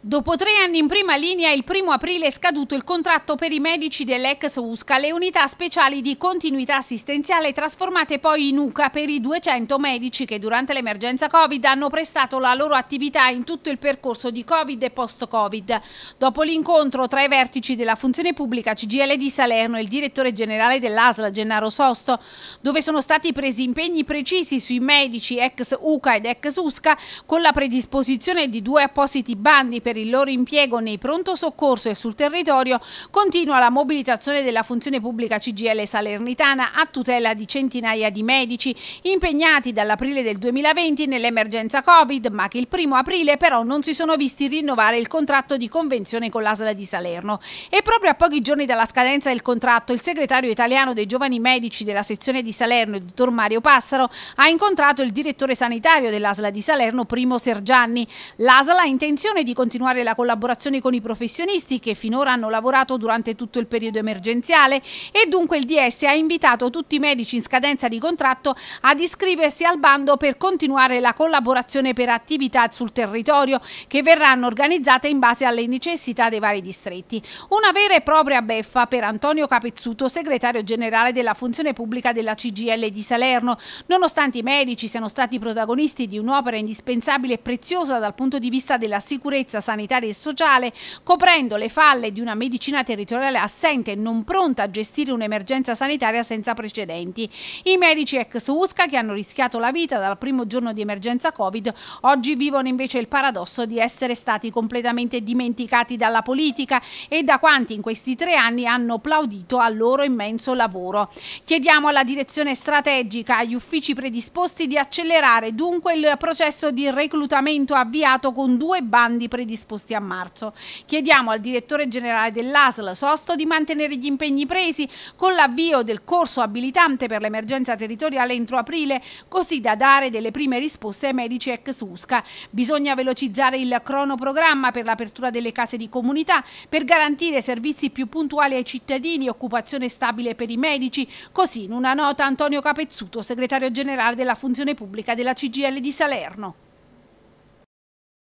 Dopo tre anni in prima linea, il primo aprile è scaduto il contratto per i medici dell'ex USCA, le unità speciali di continuità assistenziale trasformate poi in UCA per i 200 medici che durante l'emergenza Covid hanno prestato la loro attività in tutto il percorso di Covid e post-Covid. Dopo l'incontro tra i vertici della funzione pubblica CGL di Salerno e il direttore generale dell'ASL Gennaro Sosto, dove sono stati presi impegni precisi sui medici ex UCA ed ex USCA con la predisposizione di due appositi bandi per per il loro impiego nei pronto soccorso e sul territorio, continua la mobilitazione della funzione pubblica CGL Salernitana a tutela di centinaia di medici impegnati dall'aprile del 2020 nell'emergenza Covid, ma che il primo aprile però non si sono visti rinnovare il contratto di convenzione con l'ASLA di Salerno. E proprio a pochi giorni dalla scadenza del contratto, il segretario italiano dei giovani medici della sezione di Salerno, il dottor Mario Passaro, ha incontrato il direttore sanitario dell'ASLA di Salerno, Primo Sergianni. L'ASLA ha intenzione di continuare continuare la collaborazione con i professionisti che finora hanno lavorato durante tutto il periodo emergenziale e dunque il DS ha invitato tutti i medici in scadenza di contratto ad iscriversi al bando per continuare la collaborazione per attività sul territorio che verranno organizzate in base alle necessità dei vari distretti. Una vera e propria beffa per Antonio Capezzuto, segretario generale della funzione pubblica della CGL di Salerno. Nonostante i medici siano stati protagonisti di un'opera indispensabile e preziosa dal punto di vista della sicurezza sanitaria e sociale, coprendo le falle di una medicina territoriale assente e non pronta a gestire un'emergenza sanitaria senza precedenti. I medici ex USCA che hanno rischiato la vita dal primo giorno di emergenza Covid oggi vivono invece il paradosso di essere stati completamente dimenticati dalla politica e da quanti in questi tre anni hanno applaudito al loro immenso lavoro. Chiediamo alla direzione strategica, agli uffici predisposti di accelerare dunque il processo di reclutamento avviato con due bandi predisposti disposti a marzo. Chiediamo al direttore generale dell'ASL Sosto di mantenere gli impegni presi con l'avvio del corso abilitante per l'emergenza territoriale entro aprile, così da dare delle prime risposte ai medici ex USCA. Bisogna velocizzare il cronoprogramma per l'apertura delle case di comunità, per garantire servizi più puntuali ai cittadini, e occupazione stabile per i medici, così in una nota Antonio Capezzuto, segretario generale della funzione pubblica della CGL di Salerno.